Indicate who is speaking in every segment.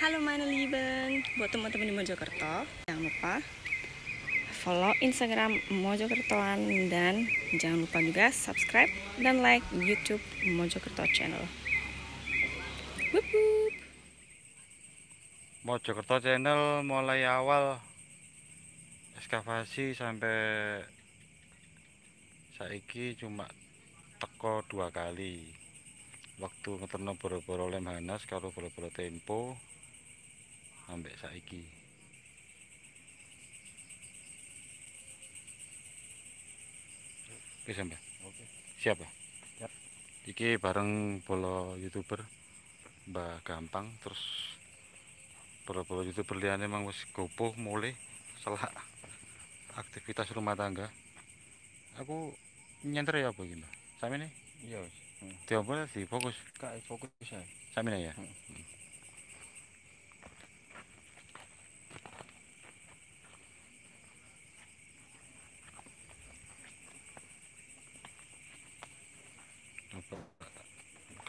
Speaker 1: Halo mana Lieben, buat teman-teman di Mojokerto, jangan lupa follow Instagram Mojokertoan dan jangan lupa juga subscribe dan like YouTube Mojokerto Channel. Wup wup.
Speaker 2: Mojokerto Channel mulai awal Eskavasi sampai saiki cuma teko dua kali waktu ngeterno boro-boro lemhanas kalau boro-boro tempo ambek saiki
Speaker 1: oke sampe oke
Speaker 2: siap ya. iki bareng bolo youtuber mbak gampang terus bolo-bolo youtuber liane emang wis gopoh mulai salah aktivitas rumah tangga aku nyenter ya apa gitu sampe nih iya wis Tiap bola sih fokus.
Speaker 1: Kak fokus ya.
Speaker 2: nih ya. Hmm. hmm.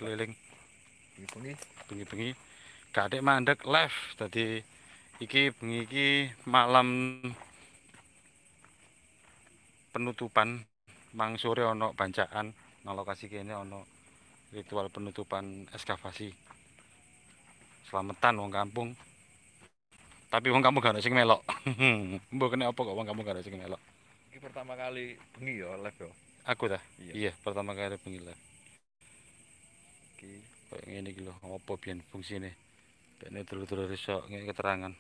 Speaker 2: keliling bengi-bengi bengi-bengi kadek mandek live tadi iki bengi iki malam penutupan mang sore ono bancaan nang lokasi kene ono ritual penutupan eskavasi selamatan wong kampung tapi wong kampung gak ada sing melok mbok kene apa kok wong kampung gak ada sing melok
Speaker 1: iki pertama kali bengi ya live ya
Speaker 2: aku dah iya, iya pertama kali bengi live iki koyo ngene iki lho apa biyen fungsine bene dulur-dulur iso ngene keterangan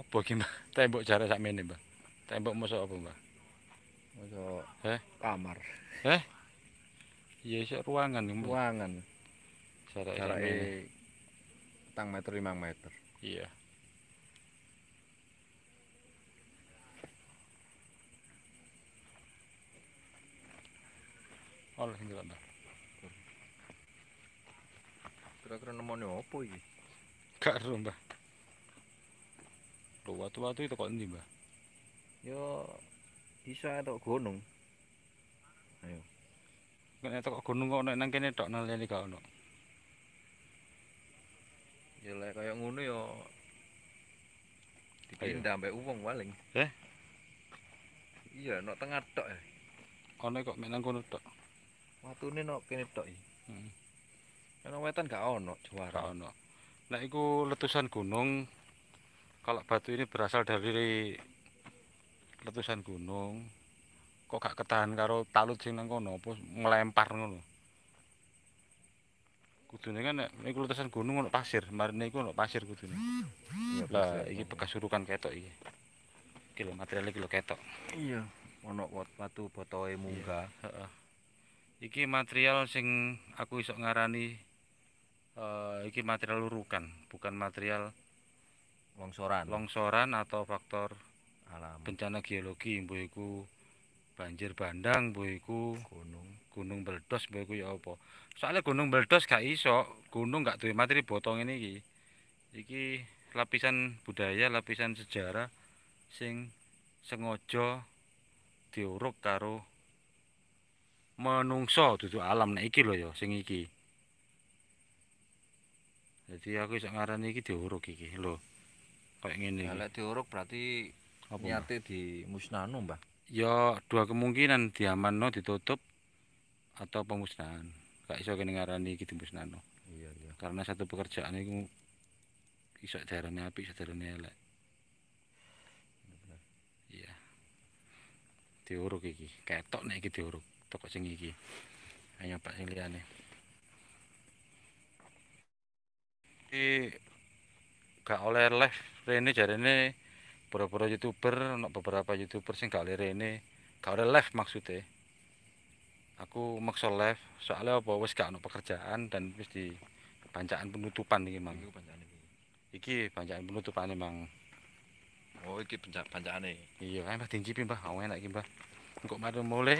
Speaker 2: apa iki cara tembok jarak sakmene Mbak tembok masuk apa Mbak masuk eh kamar eh ya iso ruangan ruangan
Speaker 1: jarak, jarak petang meter lima meter iya oleh sing delok kira-kira nemone opo iki gak ero mbah
Speaker 2: lho watu-watu itu kok endi mbah
Speaker 1: yo bisa tok
Speaker 2: gunung ayo nek tok gunung kok nek nang kene tok nang lene gak ono
Speaker 1: ya lek kaya ngono ya dipindah iya. mbek wong paling eh iya nok tengah tok ya ono kok mek nang kono tok watune nok kene tok iki heeh hmm. wetan gak ono juara gak ono
Speaker 2: nek iku letusan gunung kalau batu ini berasal dari letusan gunung kok gak ketahan karo talut sing nang kono apa ngelempar ngono kudune kan nek niku letusan gunung ono pasir, marine iku ono pasir kudune. Iya, lah iki bekas surukan ketok iki. Iki lho materiale iki lho ketok.
Speaker 1: Iya, ono watu
Speaker 2: botoe iya, munggah. Heeh. Iki material sing aku iso ngarani uh, iki material lurukan, bukan material longsoran. Longsoran atau faktor alam. Bencana geologi mbuh iku banjir bandang, mbuh iku gunung gunung Berdos mbok ya apa. Soale gunung Berdos gak iso, gunung gak duwe materi botong ini iki. Iki lapisan budaya, lapisan sejarah sing sengaja diuruk karo menungso dudu alam nek iki lho ya sing iki. Jadi aku iso ngaran iki diuruk iki lho. Kayak ngene iki. Lek
Speaker 1: diuruk berarti apa? Nyate di musnano Mbah.
Speaker 2: Ya dua kemungkinan diamanno ditutup atau pemusnahan gak iso kene ngarani iki dimusnahno iya iya karena satu pekerjaan iku iso darane api iso darane elek iya diuruk iki ketok nek iki diuruk toko sing iki ayo pak sing liyane iki gak oleh live rene jarene pura-pura youtuber ono beberapa youtuber sing gak oleh rene gak oleh live maksudnya aku maksa live soalnya apa wis gak ono pekerjaan dan wis di bancaan penutupan iki mang iki bancaan iki iki bancaan penutupan emang
Speaker 1: oh iki bancaan bancane
Speaker 2: iya kan mbah dincipi mbah oh, enak iki mbah engko mari mulai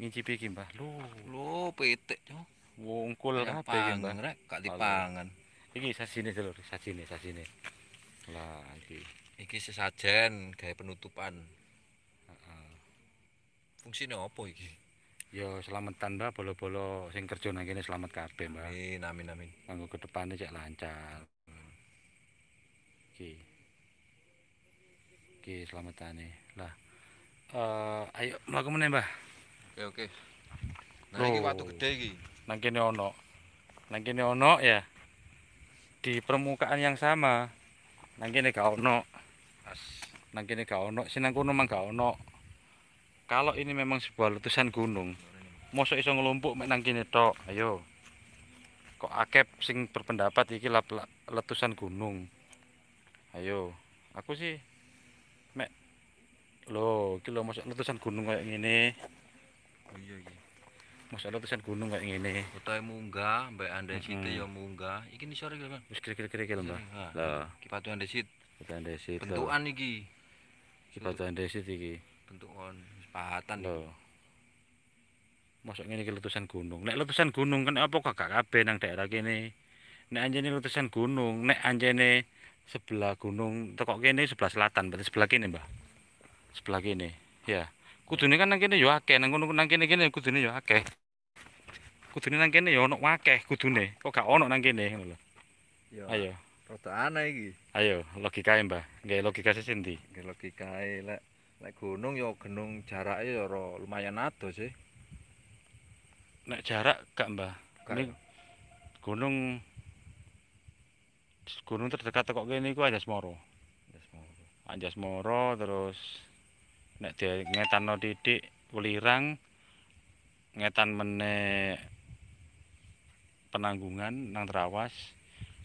Speaker 2: ngincipi iki mbah
Speaker 1: lu lu petik yo wongkul kabeh iki mbah rek gak dipangan iki sajine lho sajine sajine lah iki iki sesajen gawe penutupan heeh fungsine apa iki
Speaker 2: Yo selamat tanda bolo-bolo sing kerja nang kene selamat kabeh, Mbak. Amin amin amin. Kanggo kedepane cek lancar. Hmm. Oke. Oke, selamatane. Lah. Eh, uh, ayo mlaku meneh, Mbah.
Speaker 1: Oke, oke. Nah, iki watu gede iki.
Speaker 2: Nang kene ono. Nang kene ono ya. Di permukaan yang sama. Nang kene gak ono. Nang kene gak ono, sinang kono mang gak ono kalau ini memang sebuah letusan gunung mosok iso ngelumpuk mek nang kene tok ayo kok akep sing berpendapat iki lap, letusan gunung ayo aku sih mek lo, iki lho mosok letusan gunung kayak gini, oh iya iki iya. mosok letusan gunung
Speaker 1: kayak ngene utawa munggah mbek andesit hmm. ya munggah iki nih sore Mas wis kira-kira iki mbak. Mbah lho iki situ. andesit batu situ. bentukan iki iki batu situ iki bentukan Patan lho.
Speaker 2: Mosok ngene iki letusan gunung. Nek letusan gunung kene apa gak kabeh nang daerah kene. Nek anjene letusan gunung, nek anjene sebelah gunung teko kene sebelah selatan, berarti sebelah kene, Mbah. Sebelah kene. Ya. Kudune kan nang kene yo akeh, nang gunung nang kene kene kudune yo akeh. Kudune nang kene yo ono akeh kudune. Kok gak ono nang kene ngono lho.
Speaker 1: Yo. Ayo. Rodo aneh iki.
Speaker 2: Ayo, logikae, Mbah.
Speaker 1: Nggih logika sesendi. Nggih logikae lek Nek gunung yo gunung jarake ro lumayan ado sih. Nek jarak gak, Mbah?
Speaker 2: Ini gunung gunung terdekat kok kene aja smoro. aja smoro terus nek dia ngetanno didik Welirang ngetan mene Penanggungan nang terawas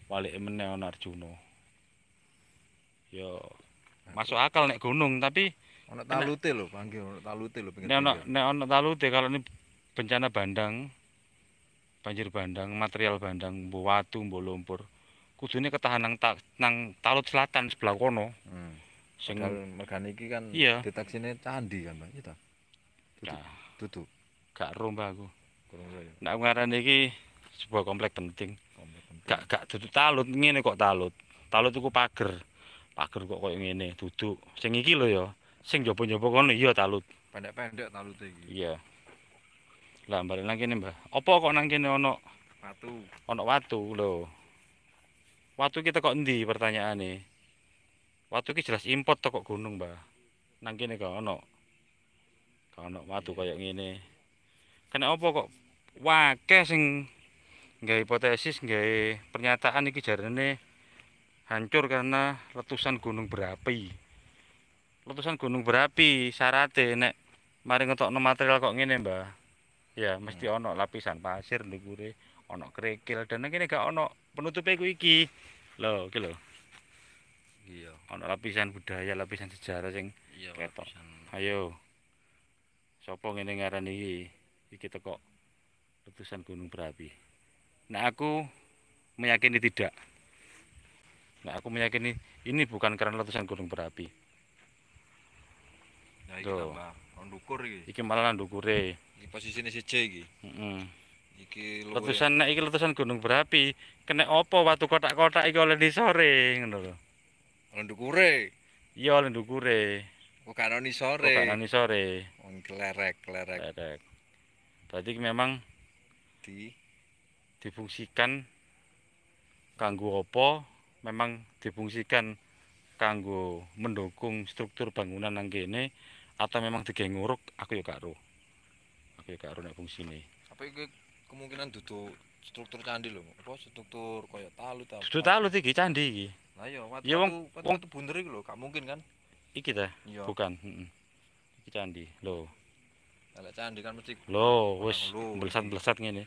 Speaker 2: wali mene ana Yo nah, masuk akal nek gunung tapi
Speaker 1: ana talute lho panggil talute lho nek
Speaker 2: nek talute kalau ini bencana bandang banjir bandang material bandang mbo watu mbo lumpur kudune ketahan nang talut selatan sebelah kono hmm. sing
Speaker 1: mergane iki kan iya. candi kan Pak gitu
Speaker 2: tutu gak rombak aku
Speaker 1: kurang
Speaker 2: ngarane iki sebuah komplek penting gak gak tutu talut ngene kok talut talut iku pager pager kok koyo ngene duduk sing iki lho ya sing jopu njaba kono iya talut.
Speaker 1: Pendek-pendek talut iki.
Speaker 2: Iya. Lah balik nang kene, Mbah. Apa kok nang kene ana watu? Ana watu lho. Watu kita kok endi pertanyaane? Watu iki jelas import kok gunung, Mbah. Nang kene kok ana. Kok ana watu iya. kaya ngene. Kena apa kok wakeh sing nggawe hipotesis, nggawe pernyataan iki jarane hancur karena letusan gunung berapi letusan gunung berapi Sarate, nek mari ngetokno material kok ngene mbah ya mesti hmm. ono lapisan pasir ndukure ono kerikil dan ngene gak ono penutupnya ku iki lo iki lho iya ono lapisan budaya lapisan sejarah sing iya, ketok lapisan. ayo sapa ngene ngaran iki iki teko letusan gunung berapi nah aku meyakini tidak nah aku meyakini ini bukan karena letusan gunung berapi
Speaker 1: Nah, iki iki.
Speaker 2: malah nang dukure.
Speaker 1: Iki posisine siji iki. Heeh. Iki Letusan nek iki letusan
Speaker 2: gunung berapi, kena apa watu kotak-kotak iki oleh di sore ngono lho. Oleh dukure. Iya, oleh dukure.
Speaker 1: Kok ana sore. Kok sore. Wong klerek,
Speaker 2: klerek. Berarti memang di difungsikan kanggo apa? Memang difungsikan kanggo mendukung struktur bangunan nang kene atau memang tiga nguruk aku ya karo aku ya karo nek fungsine
Speaker 1: tapi iki kemungkinan dudu struktur candi lho apa struktur koyo talut apa dudu talut iki candi iki lah iya watu ya, wong wong bunder iki lho gak mungkin kan
Speaker 2: iki ta iya. bukan heeh iki candi lho
Speaker 1: Lek candi kan mesti lho wis
Speaker 2: belesat-belesat ngene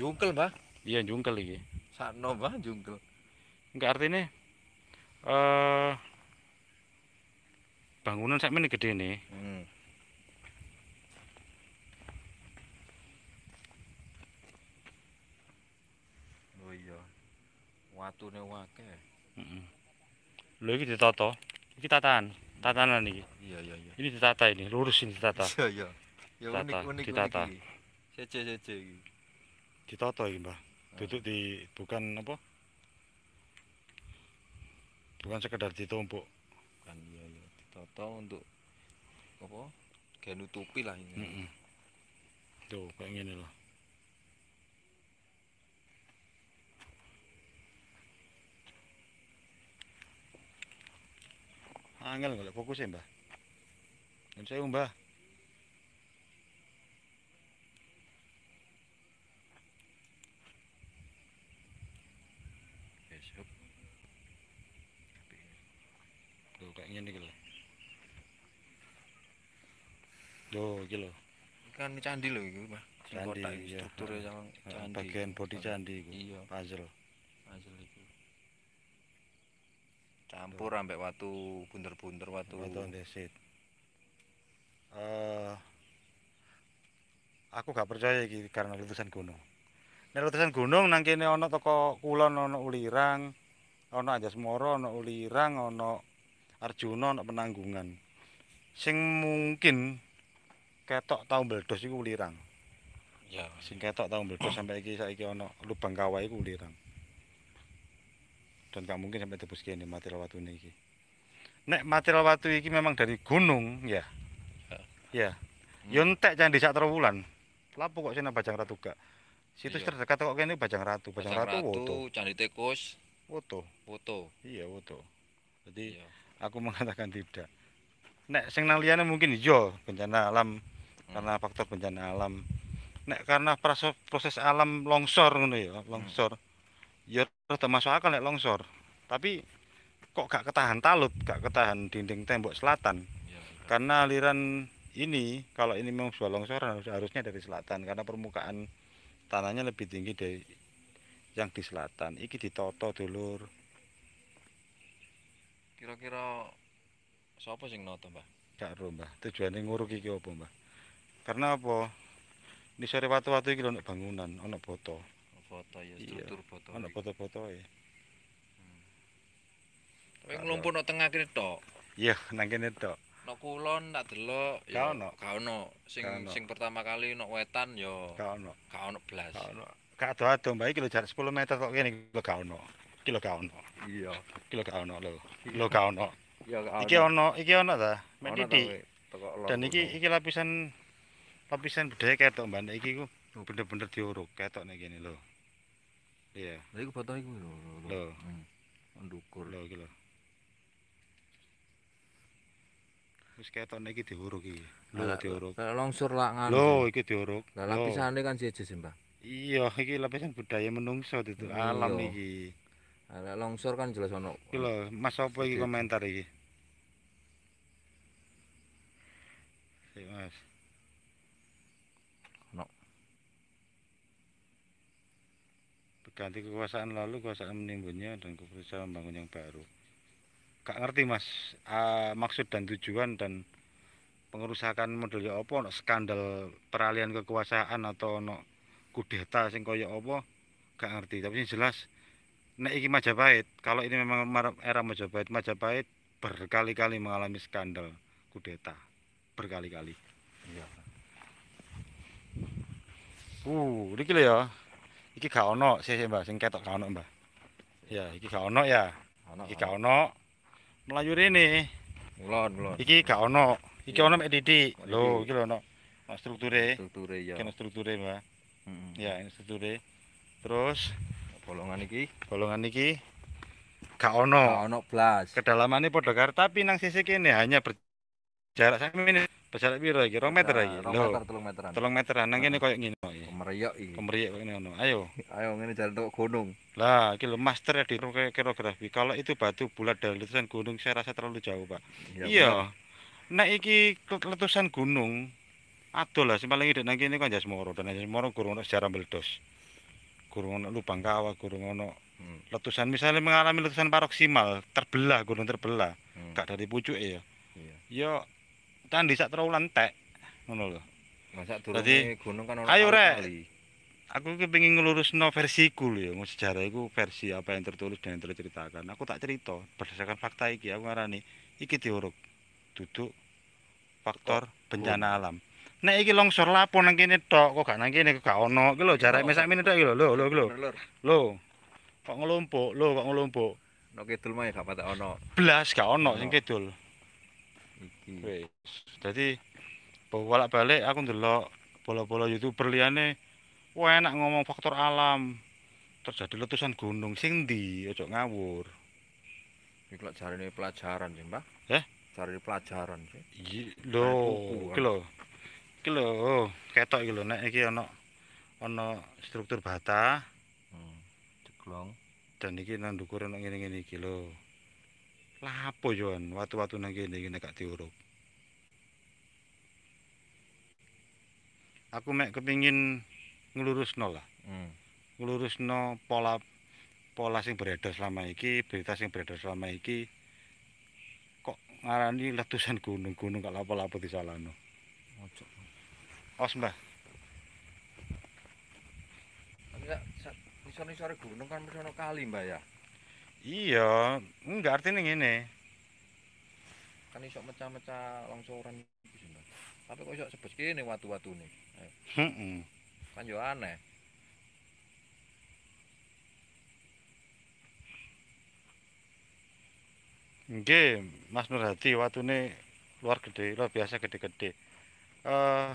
Speaker 2: jungkel mbah iya jungkel iki
Speaker 1: sakno mbah jungkel enggak artine eh uh,
Speaker 2: bangunan saya ini gede nih hmm.
Speaker 1: Oh iya. watu ne wake
Speaker 2: hmm. lo ini ditata ini tataan tatanan ini iya iya iya ini ditata ini lurus ini ditata iya iya ya unik unik ditata cece cece ditata ini mbah ah. duduk di bukan apa bukan sekedar ditumpuk
Speaker 1: atau untuk apa kayak nutupi lah ini mm -mm. tuh kayak gini loh
Speaker 2: angel nggak fokus ya mbah dan saya mbah iki lho.
Speaker 1: Kan candi lho iku, Pak. Candi iki iya. strukture ya. candi. Bagian bodi candi iku. Iya. Puzzle. Puzzle iku. Campur Tuh. ambek watu bunder-bunder watu. Watu andesit. Uh, eh,
Speaker 2: aku gak percaya iki karena letusan gunung. Nek letusan gunung nang kene ana toko kulon ana ulirang, ana Anjasmara, ana ulirang, ana Arjuna, ana Penanggungan. Sing mungkin ketok tau mbledos iku lirang. Ya, sing ketok tau sampai iki saiki ana lubang kawah iku lirang. Dan gak mungkin sampai tebus kene material watune iki. Nek material watu iki memang dari gunung ya. Ya. ya. Hmm. Yo candi sak terowulan. Lapo kok sini Bajang Ratu gak? Situs iya. terdekat kok kene Bajang Ratu, Bajang, Bajang Ratu, Ratu Woto.
Speaker 1: Candi Tikus. Woto. Woto. Iya, Woto. Jadi iya.
Speaker 2: aku mengatakan tidak. Nek sing nang liyane mungkin yo iya, bencana alam karena faktor bencana alam nek karena proses, proses alam longsor ngono ya hmm. longsor ya termasuk akal nek longsor tapi kok gak ketahan talut gak ketahan dinding tembok selatan iya, karena aliran ini kalau ini memang sebuah longsor harusnya dari selatan karena permukaan tanahnya lebih tinggi dari yang di selatan iki ditoto dulur
Speaker 1: kira-kira siapa yang noto mbah
Speaker 2: gak ro mbah Tujuannya nguruk iki apa mbah karena apa ini sore waktu-waktu ini ada bangunan ada boto boto ya struktur boto ada boto-boto ya hmm.
Speaker 1: tapi ngelumpur ada tengah kini tok
Speaker 2: iya nang kini tok
Speaker 1: ada kulon tak delok, ya ada gak ada sing, sing pertama kali ada wetan ya gak ada gak ada belas gak ada
Speaker 2: gak ada ada mbak ini jarak 10 meter kok ini gak ada kilo gak ada iya kilo gak ada lho kilo gak ada iya gak ada iki ada iki ada ta dan iki iki lapisan lapisan budaya ketok mbak iki ku bener-bener diuruk ketok nih gini lo
Speaker 1: iya yeah. iku batang iku lo lo mendukur hmm. lo gitu
Speaker 2: terus ketok nih gini diuruk iya lo diuruk lo longsor lah ngan lo iki diuruk lo lapisan ini
Speaker 1: kan jejes mbak
Speaker 2: iya iki lapisan budaya menungso itu alam
Speaker 1: iki Ala longsor kan jelas ono. Iki lho, Mas sapa iki komentar iki?
Speaker 2: ganti kekuasaan lalu kekuasaan menimbunnya dan kekuasaan membangun yang baru gak ngerti mas uh, maksud dan tujuan dan pengerusakan modelnya apa no skandal peralihan kekuasaan atau no kudeta sing kaya apa gak ngerti tapi yang jelas nek iki Majapahit kalau ini memang era Majapahit Majapahit berkali-kali mengalami skandal kudeta berkali-kali iya uh iki ya iki gak ono sih mbak sing ketok gak ono Mbah. Ya, iki gak ono ya. Ono. Iki gak ono. Melayu ini Mulon, mulon. Iki gak ono. Iki iya. ono mbak didi lo iki lo ono. strukture. Strukture ya. Kena strukture Mbah. Ya, ini strukture. Terus bolongan iki, bolongan iki gak ono. Gak ono blas. Kedalamannya padha tapi nang sisi kini hanya berjarak sampai ini berjarak biru lagi? rong meter iki. rong meter telung meteran. Telung meteran nang ini koyok ngene. meriak iki. Meriak kene ono. Ayo.
Speaker 1: Ayo ngene jalan tok gunung.
Speaker 2: Lah, iki lho master di kirografi. Kalau itu batu bulat dan letusan gunung saya rasa terlalu jauh, Pak. Ya, iya. Nek iki letusan gunung adol lah, sing paling idek nang kene kok jas moro, dan jas moro gurung ono sejarah meledos. Gunung ono lubang kawah. Gunung ono hmm. letusan misalnya mengalami letusan paroksimal, terbelah gunung terbelah. Hmm. Gak dari pucuk ya. Iya. Yo tandi terlalu terulan Ngono lho.
Speaker 1: Masak Jadi, e gunung kan ayo rek.
Speaker 2: Aku kepingin ngelurus no versi kul ya, mau sejarah itu versi apa yang tertulis dan yang diceritakan. Aku tak cerita berdasarkan fakta iki aku ngarani iki diuruk duduk faktor oh, bencana oh. alam. Nek iki longsor lapo nang kene tok kok gak nang kene gak ono iki lho jarak oh, mesak menit tok iki lho lho lho lho. Lho.
Speaker 1: Kok ngelumpuk lho kok ngelumpuk. Nek kidul mah gak patek ono.
Speaker 2: Blas gak ono sing kidul. Iki. Dadi bolak balik aku ndelok bola-bola youtuber liyane wah enak ngomong faktor alam terjadi letusan gunung sing ndi ojo ngawur iki lek jarine pelajaran sih Mbak eh jarine pelajaran sih lho iki lho iki lho oh, ketok iki lho nek iki ana ana struktur batah, hmm, ceklong dan iki nang dhuwur ana ngene-ngene iki lho lha apa yo watu-watu nang kene iki gak diuruk aku mek kepingin ngelurus nol lah hmm. ngelurus nol pola pola sing beredar selama iki berita sing beredar selama iki kok ngarani letusan gunung gunung gak lapo lapo di salano os mbah
Speaker 1: enggak misalnya sore gunung kan misalnya kali mbah ya
Speaker 2: iya enggak artinya ini
Speaker 1: kan iso mecah-mecah longsoran di sini Tapi kok iso sebes kene watu-watune. Heeh. Kan yo aneh.
Speaker 2: Nggih, Mas Nur Hadi ini luar gede, luar biasa gede-gede. Eh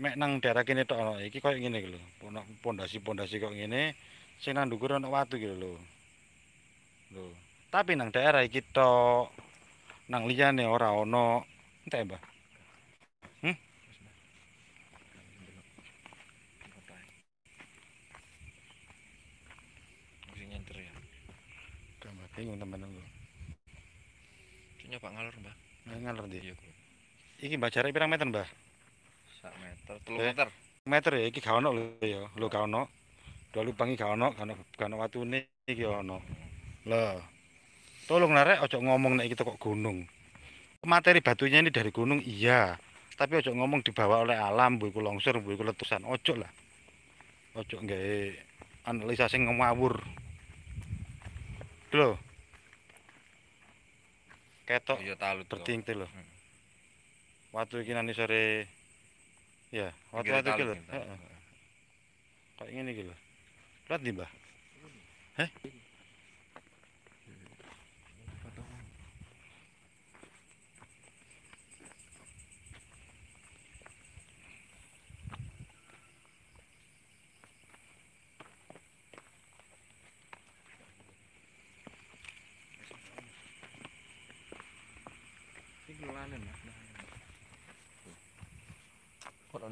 Speaker 2: mek nang daerah kene toh, ana iki koyo ngene iki lho. Pondasi-pondasi kok gini? sing nang dhuwur nang waktu gitu lho. Lho, tapi nang daerah iki toh, nang liyane ora ana. Entek, Mbah. bingung teman lu
Speaker 1: Cuma Pak ngalor mbah
Speaker 2: nah, ngalor deh iya iki mbah jarak pirang meter mbah
Speaker 1: sak meter telur eh, meter
Speaker 2: meter ya iki gak lu. lho ya lho gak dua lubangi iki gak ono gak ono gak ono iki ono lho tolong narek ojo ngomong naik kita kok gunung materi batunya ini dari gunung iya tapi ojo ngomong dibawa oleh alam bu iku longsor bu iku letusan ojo lah ojo nggak analisa sing ngawur lho ketok tertinggi iya, talut bertingti lho hmm. sore ya Waktu itu iki lho heeh kok ngene iki lho berat nih mbah
Speaker 1: heh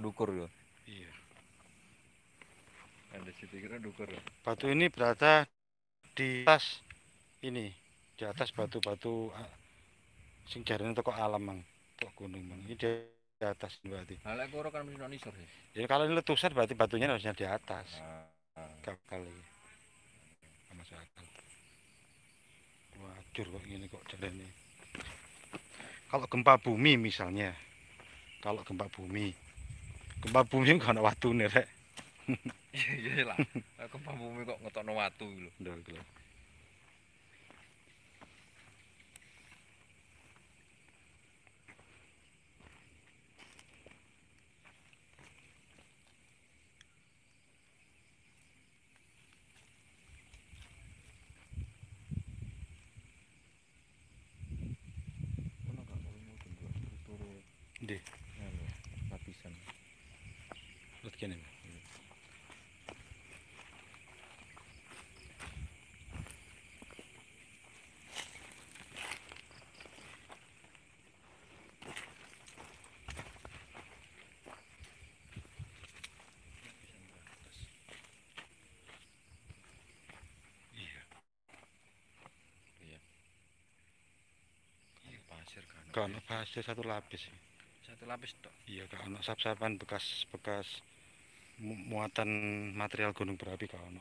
Speaker 1: dukur loh. Iya. Ada situ kira dukur. Ya.
Speaker 2: Batu ini berada di atas ini, di atas batu-batu ah, sing jarene toko alam mang, toko gunung mang. Ini di, di atas berarti. Kalau
Speaker 1: koro kan mesti nisor
Speaker 2: ya. kalau ini letusan berarti batunya harusnya di atas. Ah, ah. Kali. Masuk akal. Wajur kok ini kok ini. Kalau gempa bumi misalnya, kalau gempa bumi gempa bumi watu ana Ya, rek iya lah
Speaker 1: gempa bumi kok ngetokno watu lho ndak lho pasir kan
Speaker 2: kan pasir satu lapis
Speaker 1: satu lapis toh
Speaker 2: iya kan sap-sapan bekas bekas muatan material gunung berapi kan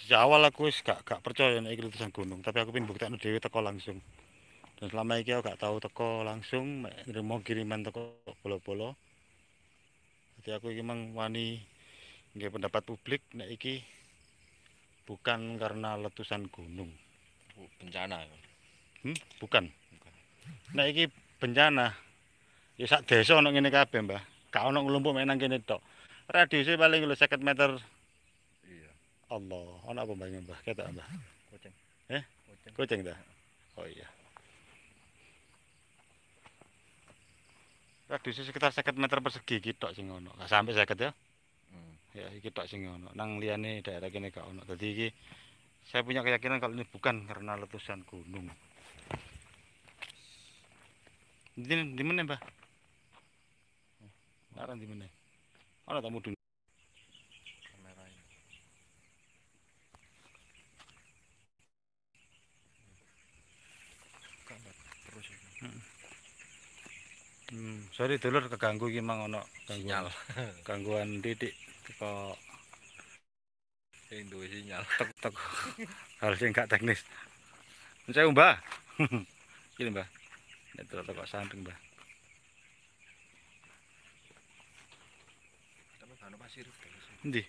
Speaker 2: sejak awal aku wis gak gak percaya naik letusan gunung tapi aku pin buktikan Dewi teko langsung dan selama iki aku gak tahu teko langsung mau kiriman teko bola-bola jadi aku memang wani dia pendapat publik nek iki bukan karena letusan gunung bencana ya? hmm? bukan, bukan. nek iki bencana ya sak desa ana ngene kabeh Mbah gak ana nglumpuk mek nang kene tok radiusnya paling lho 50 meter iya Allah ana apa Mbah Mbah ketok Mbah kucing eh kucing, kucing dah oh iya Radius sekitar 50 meter persegi gitu tok ngono Gak sampai 50 ya. Hmm. Ya iki tok Nang liane daerah kene gak ono. Dadi ini saya punya keyakinan kalau ini bukan karena letusan gunung. Di, di mana, mbak? Ngaran di mana? Ana tamu dunia. Hmm, sorry dulur keganggu iki mang ono gangguan. Sinyal. gangguan titik teko
Speaker 1: sing duwe sinyal. Tek
Speaker 2: tek. Hal sing gak teknis. Mencet Mbah. Iki Mbah. Nek dulur teko samping Mbah. pasir. Endi?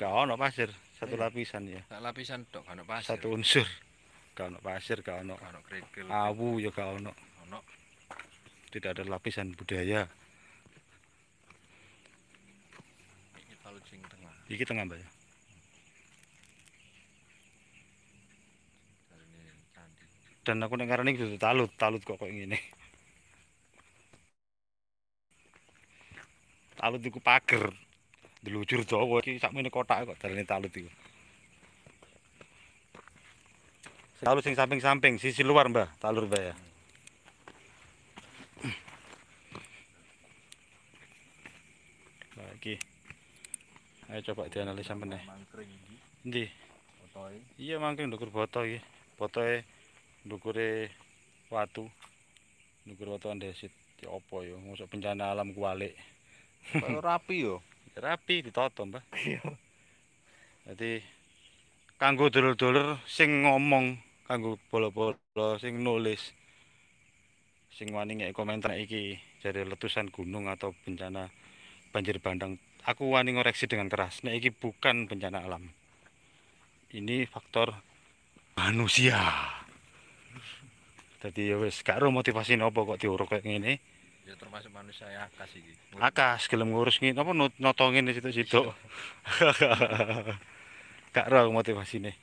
Speaker 2: Gak ono pasir, satu iya. lapisan ya.
Speaker 1: Gak lapisan tok, gak pasir. Satu
Speaker 2: unsur. Gak ono pasir, gak ono. Gak ono kerikil. Awu ya gak ono. Ono tidak ada lapisan budaya
Speaker 1: ini palu sing tengah iki
Speaker 2: tengah mbak ya dan aku nek karane kudu talut talut kok kok ngene talut iku pager delucur Jawa iki sakmene kotak kok darane talut iku talut sing samping-samping sisi luar mbak, talur mbak. ya Ayo coba dianalisa meneh. Endi? Botoe. Iya mangking ndukur boto iki. Botoe ndukure watu. Ndukur watu andesit. Ya apa ya, bencana alam kualik. Kayak rapi yo. Rapi ditoto, Mbah. Iya. Dadi kanggo dulur-dulur sing ngomong, kanggo bola-bola sing nulis. sing wani ngek komentar iki jadi letusan gunung atau bencana banjir bandang aku wani ngoreksi dengan keras nah ini bukan bencana alam ini faktor manusia jadi ya wes, gak motivasi nopo kok diuruk kayak ngene
Speaker 1: ya termasuk manusia ya akas iki
Speaker 2: akas gelem ngurus ngene apa notongin di situ-situ gak motivasi nih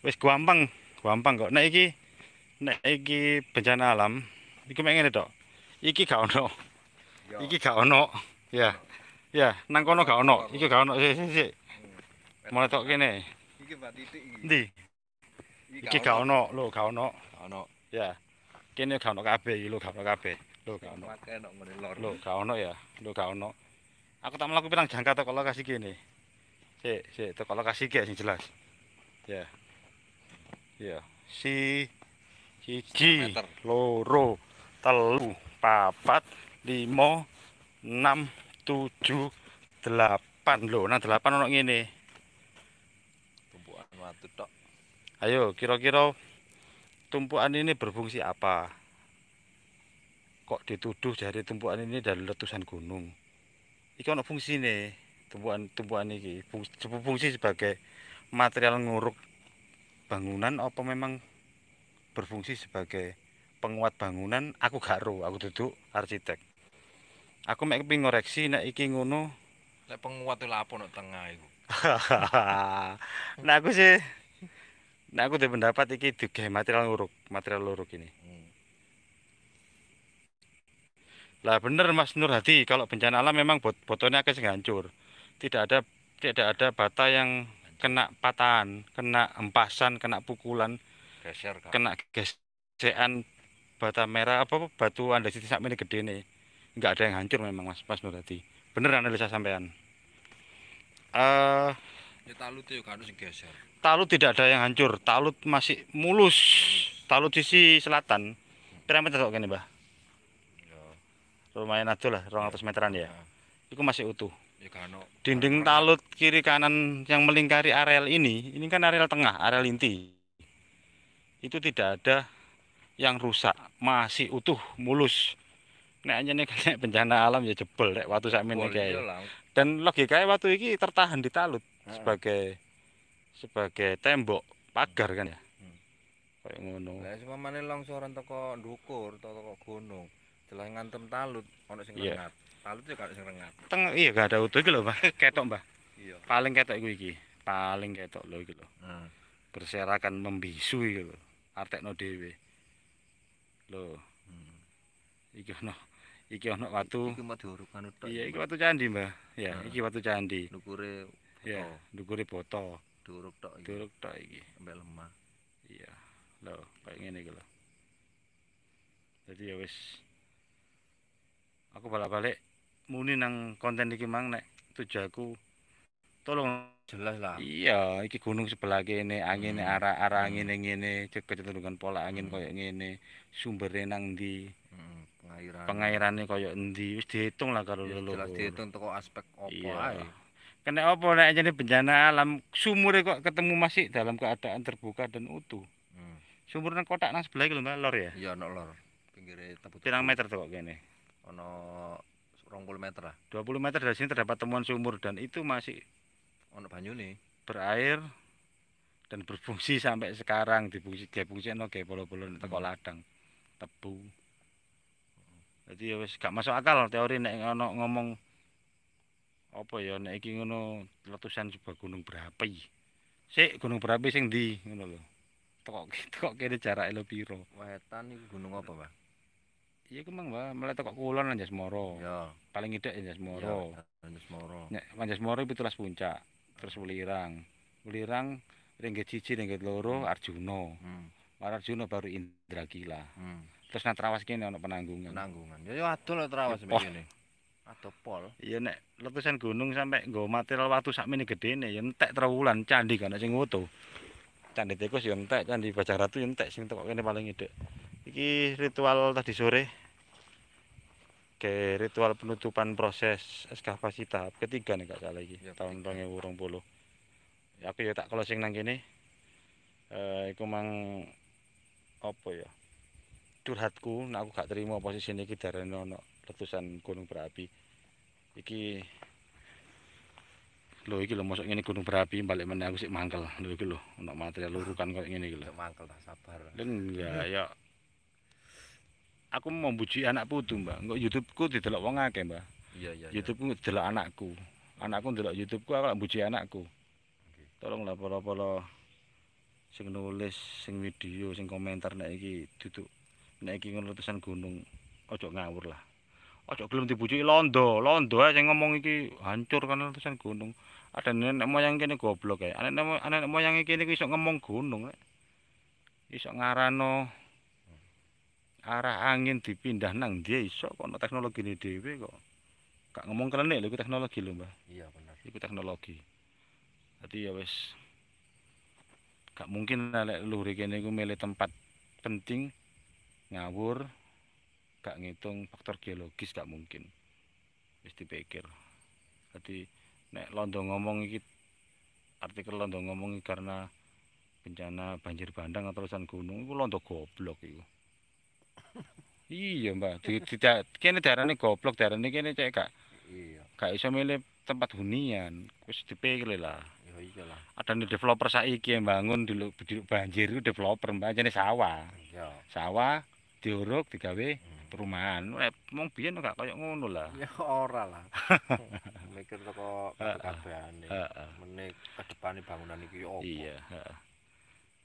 Speaker 2: wes gampang gampang kok nek nah, iki nah, iki bencana alam iku mek ngene iki gak ono ya. iki gak ono Ya. Ya, nang kono gak ono. Iki gak ono. Sik sik Mana tok kene.
Speaker 1: Iki Mbak Titik iki. Endi?
Speaker 2: Iki gak ono, lho gak ono. ono. Ya. Kene gak ono kabeh iki lho gak ono kabeh. Lho gak ono.
Speaker 1: Pakai nok ngene lor. Lho gak
Speaker 2: ono ya. Lho gak ono. Aku tak mlaku pirang jangka teko lokasi kene. Sik, sik teko lokasi iki sing jelas. Ya. Ya. Si siji, loro, telu, papat, limo, enam, tujuh delapan loh nah delapan orang ini
Speaker 1: tumpuan watu tok
Speaker 2: ayo kira-kira tumpuan ini berfungsi apa kok dituduh dari tumpuan ini dari letusan gunung iki fungsi nih tumpuan tumpuan ini fungsi, fungsi sebagai material nguruk bangunan apa memang berfungsi sebagai penguat bangunan aku gak aku duduk arsitek Aku mek kepengin ngoreksi nek iki ngono.
Speaker 1: Lek penguat apa nek tengah iku.
Speaker 2: nah aku sih nah aku udah pendapat iki duga material luruk, material luruk ini. Hmm. Lah bener Mas Nur Hadi, kalau bencana alam memang bot botolnya akan hancur. Tidak ada tidak ada bata yang kena patahan, kena empasan, kena pukulan, geser, kena gesekan bata merah apa batu andesit sak gede nih nggak ada yang hancur memang mas mas berarti bener analisa sampean uh,
Speaker 1: ya, talut itu ya, kan geser
Speaker 2: talut tidak ada yang hancur talut masih mulus, talut sisi selatan piramid atau ini bah ya. lumayan aja lah 200 meteran ya, ya. itu masih utuh dinding talut kiri kanan yang melingkari areal ini ini kan areal tengah areal inti itu tidak ada yang rusak masih utuh mulus nek nih kayak bencana alam ya jebol rek watu sakmene oh, kayak Dan logika waktu iki tertahan di talut hmm. sebagai sebagai tembok pagar kan ya. Hmm. Kayak ngono. Lah
Speaker 1: mana longsoran dukur atau toko gunung, jelas ngantem talut ono sing yeah. rengat. Talut ya gak sing rengat.
Speaker 2: Teng iya gak ada utuh gitu loh Mbah. Ketok, Mbah. Iya. Paling ketok iku iki. Paling ketok lho iki gitu Hmm. Berserakan membisu gitu lho. no dhewe. loh Hmm. Iki iki ono watu iki mau diurukan utok iya iki watu candi mbah ya nah. iki watu candi ndukure ya ndukure boto diuruk tok iki diuruk tok iki sampai lemah iya lho kayak ngene iki lho jadi ya wis aku balik-balik muni nang konten iki mang nek tujuanku
Speaker 1: tolong jelas lah
Speaker 2: iya iki gunung sebelah kene angin hmm. arah arah angin hmm. ngene cek kecenderungan pola angin hmm. koyo ngene sumbere nang di.
Speaker 1: Pengairannya Pengairane
Speaker 2: kaya endi wis lah karo ya, lho. Jelas diitung aspek opo iya. ae. Kena opo nek jane bencana alam sumur kok ketemu masih dalam keadaan terbuka dan utuh. Hmm. Sumur nang kotak nang sebelah iki lho lor ya? Iya, no lor. Pinggire tebu. Pirang meter to kok kene? Ono 20 meter lah. 20 meter dari sini terdapat temuan sumur dan itu masih ono nih Berair dan berfungsi sampai sekarang dia fungsi no kayak bolo-bolo hmm. teko ladang tebu jadi ya wis gak masuk akal teori nek ngomong apa ya nek iki ngono letusan sebuah gunung berapi. Sik gunung berapi sing ndi ngono lho. Tekok tekok kene jarak lo piro?
Speaker 1: Wetan iku gunung apa, Pak? Iya kemang, Pak. malah tekok kulon
Speaker 2: Anjasmara. Ya. Paling ngidek Anjasmara. Ya, Anjasmara. Nek itu 17 puncak, terus Welirang. Welirang Ringgit cici ringgit loro, hmm. Arjuna. Hmm. Arjuna baru Indragila. Hmm. terus nek trawas kene ana penanggungan.
Speaker 1: Penanggungan. Ya adol lho trawas mek ngene. Adol pol.
Speaker 2: Iya nek letusan gunung sampe nggo material watu sakmene gedene ya entek trawulan candi kan sing woto. Candi Tekus ya entek, candi Bajang Ratu ya entek sing tekok kene paling edek. Iki ritual tadi sore. Ke ritual penutupan proses eskavasi tahap ketiga nih kak salah iki ya, tahun 2020. Ya aku ya tak kalau sing nang kene. Eh, iku mang apa ya? curhatku nek aku gak terima posisi iki darane ana letusan gunung berapi iki lho iki lho masuk ngene gunung berapi balik meneh aku sik mangkel lho iki lho ana material lurukan koyo ngene iki lho
Speaker 1: mangkel tak sabar enggak
Speaker 2: ya aku membuji anak putu mbak kok youtube ku didelok wong akeh mbak iya iya youtube ku didelok anakku anakku ndelok youtube ku aku lak mbuji anakku tolonglah para-para sing nulis sing video sing komentar nek iki duduk naikin iki letusan gunung ojo ngawur lah ojo belum dibujuki londo londo aja ngomong iki hancur kan letusan gunung ada nenek moyang kene goblok ae anak anak moyang kene iki iso ngomong gunung iso ngarano arah angin dipindah nang dia iso kok teknologi ini dhewe kok kak ngomong kelenik lho iku teknologi lho Mbah iya bener iku teknologi Jadi ya wes gak mungkin lek luhur kene iku milih tempat penting ngawur gak ngitung faktor geologis gak mungkin wis dipikir jadi nek londo ngomong iki artikel londo ngomong iki karena bencana banjir bandang atau letusan gunung itu londo goblok itu. iya mbak di, di, da, kene goblok darane kini cek gak iya gak iso milih tempat hunian wis dipikir lah ya iyalah. Ada nih developer saiki yang bangun di, di banjir itu developer mbak jadi sawah. Iyo. Sawah diuruk digawe hmm. perumahan. Nek eh, mong biyen
Speaker 1: gak koyo ngono lah. Ya ora lah. Mikir teko kabehane. Mene ini bangunan itu opo. Iya, heeh.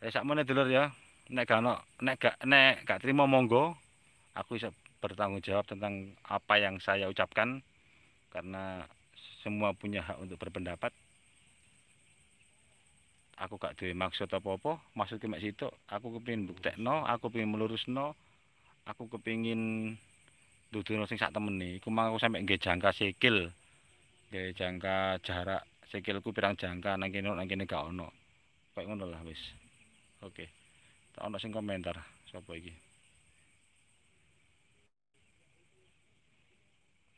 Speaker 2: Eh sakmene dulu ya. Nek gak nek gak nek gak terima monggo aku bisa bertanggung jawab tentang apa yang saya ucapkan karena semua punya hak untuk berpendapat. Aku gak duwe maksud apa-apa, maksudnya mek itu aku kepengin buktekno, aku kepengin melurusno aku kepingin duduno sing saat temene iku aku sampai nggih jangka sekil nggih jangka jarak sekilku pirang jangka nangkin kene nangkin kene gak ono kayak ngono lah wis oke tak ono sing komentar siapa lagi?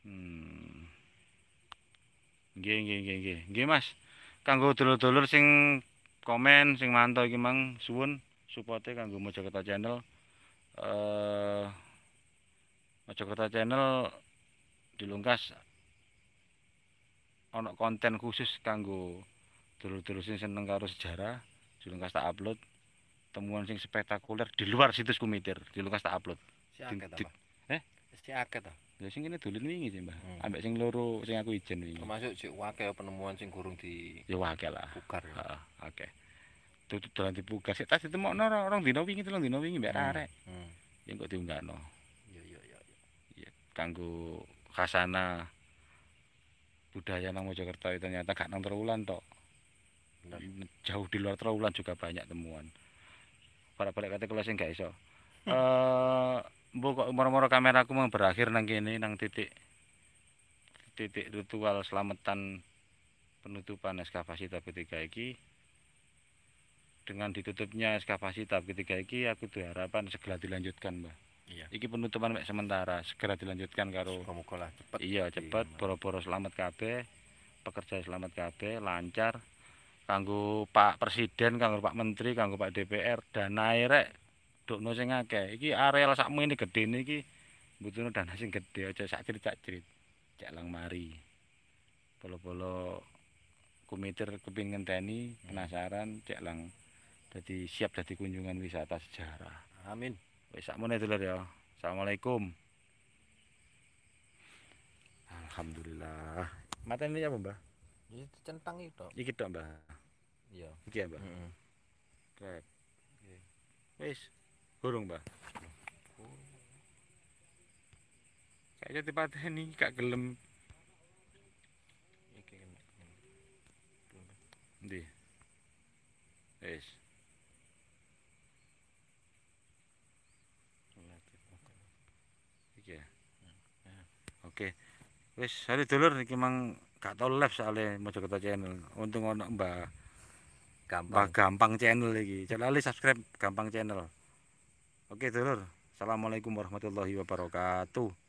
Speaker 2: hmm Gini gini gini gini Mas kanggo dulur-dulur sing komen sing mantau iki mang suwun supporte kanggo Mojokerto Channel eh Mojokerto Channel dilungkas ono konten khusus kanggo dulur-dulur sing seneng karo sejarah dilungkas tak upload temuan sing spektakuler di luar situs Kumitir dilungkas tak upload si aket apa?
Speaker 1: eh? si aket apa?
Speaker 2: ya sing wingi sih mbah hmm. ambek sing loro sing aku izin wingi
Speaker 1: termasuk si wakil penemuan sing kurung di
Speaker 2: ya wakil lah bukar ya oke okay tutup dalam dibuka ya, tas ditemokno orang dina wingi telung dina wingi mbek hmm, arek hmm. ya kok diunggahno iya iya iya ya kanggo khasana budaya nang Mojokerto itu ternyata gak nang toh tok jauh di luar terowulan juga banyak temuan para balik kata kelasnya sing iso hmm. eh uh, umur kok moro-moro mau berakhir nang gini nang titik titik ritual selamatan penutupan eskavasi tapi tiga iki dengan ditutupnya eskavasi tahap ketiga iki aku tuh harapan segera dilanjutkan mbak iya. iki penutupan mbak sementara segera dilanjutkan karo mukolah cepet iya, iya cepet boro-boro selamat kabeh pekerja selamat kabeh lancar kanggo Pak Presiden kanggo Pak Menteri kanggo Pak DPR dana rek dokno sing akeh iki areal sakmu ini gede iki butuh dana sing gede aja sak cerit-cerit cek lang mari polo-polo kumitir kepingin ngenteni hmm. penasaran cek lang jadi siap jadi kunjungan wisata sejarah amin wis ya assalamualaikum alhamdulillah mata ini apa mbah
Speaker 1: ini centang itu
Speaker 2: iki dong mbah iya iki ya, mbah mm -hmm. wis burung mbah Kayaknya ini kak gelem Ndi. Wis. oke wes hari dulur iki mang gak tau live soalnya Mojokerto channel untung ono Mbak gampang Mbak gampang channel jangan lali subscribe gampang channel oke dulur Assalamualaikum warahmatullahi wabarakatuh